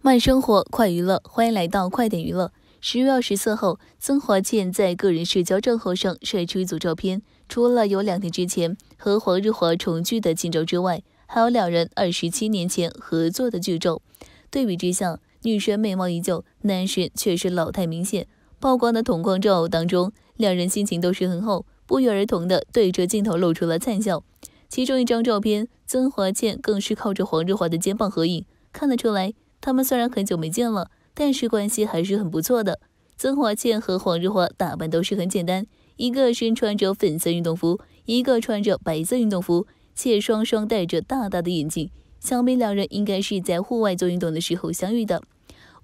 慢生活，快娱乐，欢迎来到快点娱乐。十月二十四号，曾华倩在个人社交账号上晒出一组照片，除了有两天之前和黄日华重聚的近照之外，还有两人二十七年前合作的剧照。对比之下，女神美貌依旧，男神却是老态明显。曝光的同框照当中，两人心情都是很好。不约而同地对着镜头露出了灿笑，其中一张照片，曾华倩更是靠着黄日华的肩膀合影，看得出来，他们虽然很久没见了，但是关系还是很不错的。曾华倩和黄日华打扮都是很简单，一个身穿着粉色运动服，一个穿着白色运动服，且双双戴着大大的眼镜。想必两人应该是在户外做运动的时候相遇的。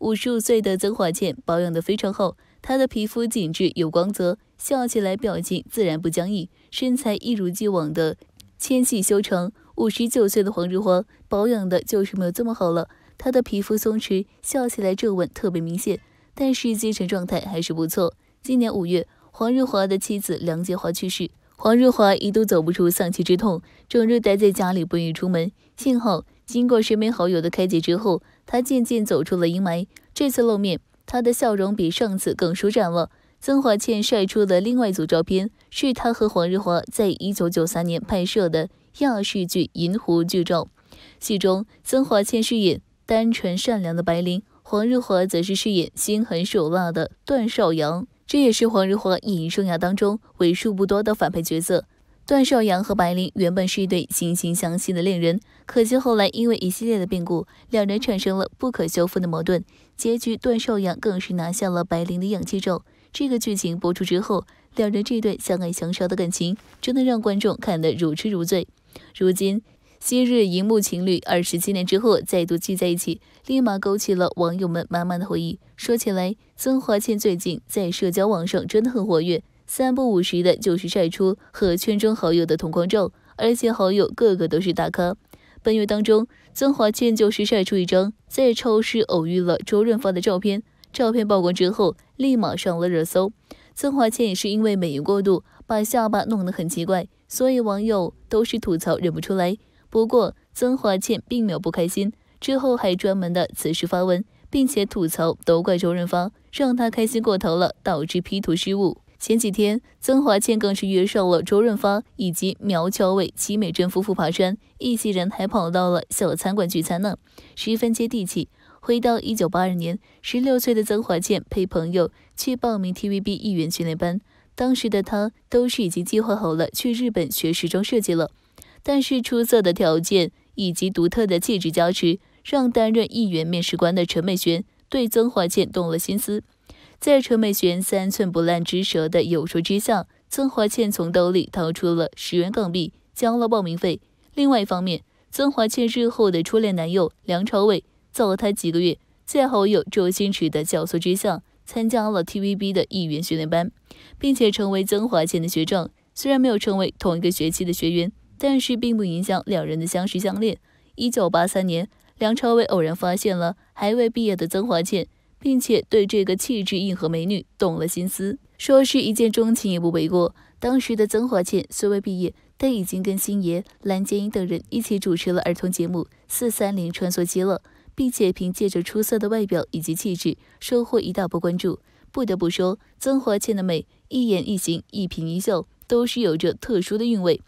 五十五岁的曾华倩保养得非常好，她的皮肤紧致有光泽。笑起来表情自然不僵硬，身材一如既往的纤细修长。五十九岁的黄日华保养的就是没有这么好了，他的皮肤松弛，笑起来皱纹特别明显。但是精神状态还是不错。今年五月，黄日华的妻子梁洁华去世，黄日华一度走不出丧妻之痛，整日待在家里不愿意出门。幸好经过身边好友的开解之后，他渐渐走出了阴霾。这次露面，他的笑容比上次更舒展了。曾华倩晒出的另外一组照片，是她和黄日华在一九九三年拍摄的亚视剧《银狐》剧照。戏中，曾华倩饰演单纯善良的白灵，黄日华则是饰演心狠手辣的段少阳。这也是黄日华演艺生涯当中为数不多的反派角色。段少阳和白灵原本是一对惺惺相惜的恋人，可惜后来因为一系列的变故，两人产生了不可修复的矛盾。结局，段少阳更是拿下了白灵的氧气罩。这个剧情播出之后，两人这段相爱相杀的感情真的让观众看得如痴如醉。如今，昔日荧幕情侣二十七年之后再度聚在一起，立马勾起了网友们满满的回忆。说起来，曾华倩最近在社交网上真的很活跃，三不五时的就是晒出和圈中好友的同框照，而且好友个个都是大咖。本月当中，曾华倩就是晒出一张在超市偶遇了周润发的照片。照片曝光之后，立马上了热搜。曾华倩也是因为美颜过度，把下巴弄得很奇怪，所以网友都是吐槽认不出来。不过曾华倩并没有不开心，之后还专门的此事发文，并且吐槽都怪周润发，让他开心过头了，导致 P 图失误。前几天曾华倩更是约上了周润发以及苗侨伟、齐美珍夫妇爬山，一行人还跑到了小餐馆聚餐呢，十分接地气。回到一九八二年，十六岁的曾华倩陪朋友去报名 TVB 艺员训练班。当时的她都是已经计划好了去日本学时装设计了。但是出色的条件以及独特的气质加持，让担任艺员面试官的陈美璇对曾华倩动了心思。在陈美璇三寸不烂之舌的游说之下，曾华倩从兜里掏出了十元港币交了报名费。另外一方面，曾华倩日后的初恋男友梁朝伟。走了他几个月，在好友周星驰的教唆之下，参加了 TVB 的艺员训练班，并且成为曾华倩的学长。虽然没有成为同一个学期的学员，但是并不影响两人的相识相恋。1983年，梁朝伟偶然发现了还未毕业的曾华倩，并且对这个气质硬核美女动了心思，说是一见钟情也不为过。当时的曾华倩虽未毕业，但已经跟星爷、蓝洁瑛等人一起主持了儿童节目《四三零穿梭机》了。并且凭借着出色的外表以及气质，收获一大波关注。不得不说，曾华倩的美，一言一行，一颦一笑，都是有着特殊的韵味。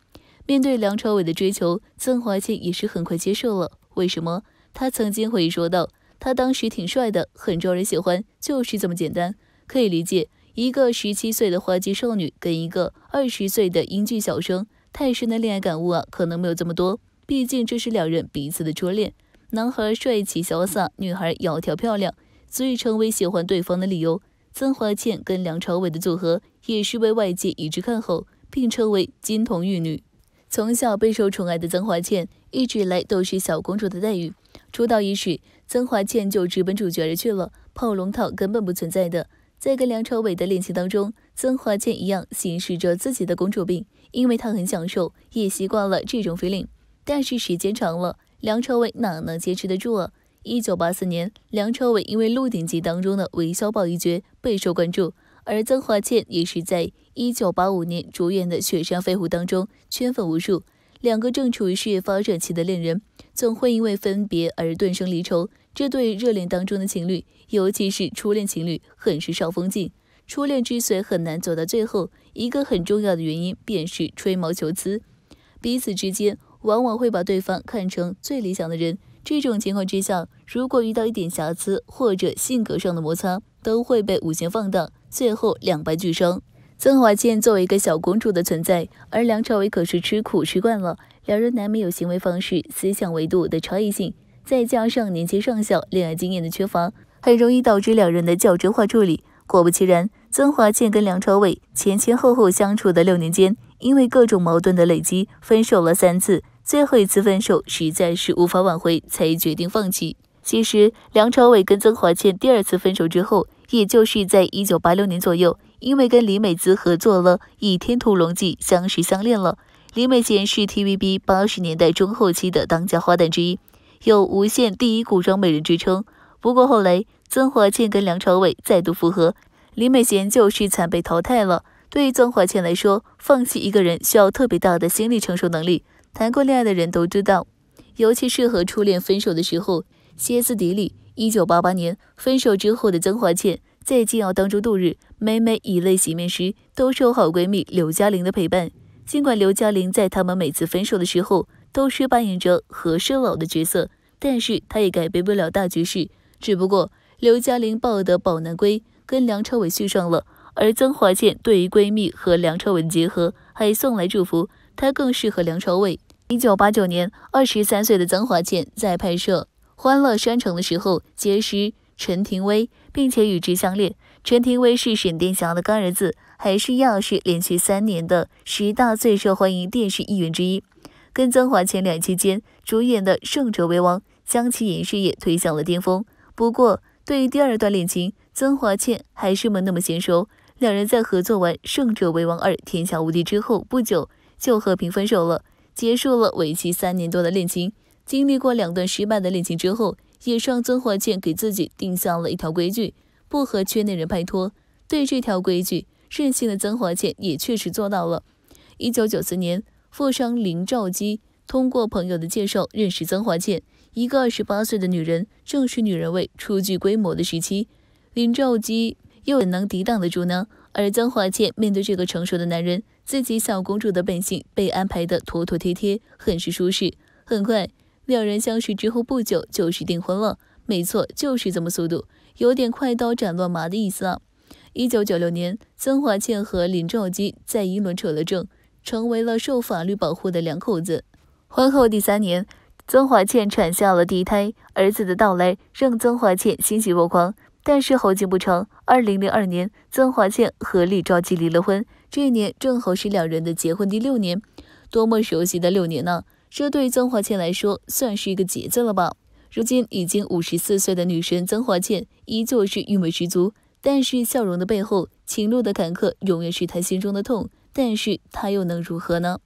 面对梁朝伟的追求，曾华倩也是很快接受了。为什么？她曾经回忆说道：“他当时挺帅的，很招人喜欢，就是这么简单。”可以理解，一个十七岁的花季少女跟一个二十岁的英俊小生，太深的恋爱感悟啊，可能没有这么多。毕竟这是两人彼此的初恋。男孩帅气潇洒，女孩窈窕漂亮，足以成为喜欢对方的理由。曾华倩跟梁朝伟的组合也是被外界一致看好，并称为金童玉女。从小备受宠爱的曾华倩，一直以来都是小公主的待遇。出道伊始，曾华倩就直奔主角而去了，跑龙套根本不存在的。在跟梁朝伟的恋情当中，曾华倩一样行使着自己的公主病，因为她很享受，也习惯了这种 f e e l i n g 但是时间长了。梁朝伟哪能坚持得住啊？一九八四年，梁朝伟因为《鹿鼎记》当中的韦小宝一角备受关注，而曾华倩也是在一九八五年主演的《雪山飞狐》当中圈粉无数。两个正处于事业发展期的恋人，总会因为分别而顿生离愁。这对热恋当中的情侣，尤其是初恋情侣，很是伤风景。初恋之所以很难走到最后，一个很重要的原因便是吹毛求疵，彼此之间。往往会把对方看成最理想的人，这种情况之下，如果遇到一点瑕疵或者性格上的摩擦，都会被无限放大，最后两败俱伤。曾华倩作为一个小公主的存在，而梁朝伟可是吃苦吃惯了，两人难免有行为方式、思想维度的差异性，再加上年纪尚小、恋爱经验的缺乏，很容易导致两人的较真化处理。果不其然，曾华倩跟梁朝伟前前后后相处的六年间，因为各种矛盾的累积，分手了三次。最后一次分手实在是无法挽回，才决定放弃。其实，梁朝伟跟曾华倩第二次分手之后，也就是在一九八六年左右，因为跟李美姿合作了《倚天屠龙记》，相识相恋了。李美贤是 TVB 八十年代中后期的当家花旦之一，有“无限第一古装美人”之称。不过后来，曾华倩跟梁朝伟再度复合，李美贤就是惨被淘汰了。对于曾华倩来说，放弃一个人需要特别大的心理承受能力。谈过恋爱的人都知道，尤其是和初恋分手的时候，歇斯底里。一九八八年分手之后的曾华倩在煎熬当中度日，每每以泪洗面时，都有好闺蜜刘嘉玲的陪伴。尽管刘嘉玲在他们每次分手的时候都是扮演着和事佬的角色，但是她也改变不了大局势。只不过刘嘉玲抱得宝男归，跟梁朝伟续上了，而曾华倩对于闺蜜和梁朝伟结合还送来祝福。他更适合梁朝伟。一九八九年，二十三岁的曾华倩在拍摄《欢乐山城》的时候结识陈廷威，并且与之相恋。陈廷威是沈殿霞的干儿子，还是亚视连续三年的十大最受欢迎电视艺员之一。跟曾华倩两期间，主演的《胜者为王》将其影视业推向了巅峰。不过，对于第二段恋情，曾华倩还是没那么娴熟。两人在合作完《胜者为王二天下无敌》之后不久。就和平分手了，结束了为期三年多的恋情。经历过两段失败的恋情之后，也让曾华倩给自己定下了一条规矩：不和圈内人拍拖。对这条规矩，任性的曾华倩也确实做到了。一九九四年，富商林兆基通过朋友的介绍认识曾华倩，一个二十八岁的女人，正是女人味初具规模的时期。林兆基又怎能抵挡得住呢？而曾华倩面对这个成熟的男人，自己小公主的本性被安排的妥妥帖帖，很是舒适。很快，两人相识之后不久就是订婚了，没错，就是这么速度，有点快刀斩乱麻的意思啊。1996年，曾华倩和林兆基在英伦扯了证，成为了受法律保护的两口子。婚后第三年，曾华倩产下了第一胎，儿子的到来让曾华倩欣喜若狂，但是好景不长。二零零二年，曾华倩和李兆基离了婚。这一年正好是两人的结婚第六年，多么熟悉的六年呢？这对曾华倩来说算是一个节奏了吧？如今已经五十四岁的女神曾华倩，依旧是韵味十足。但是笑容的背后，情路的坎坷永远是她心中的痛。但是她又能如何呢？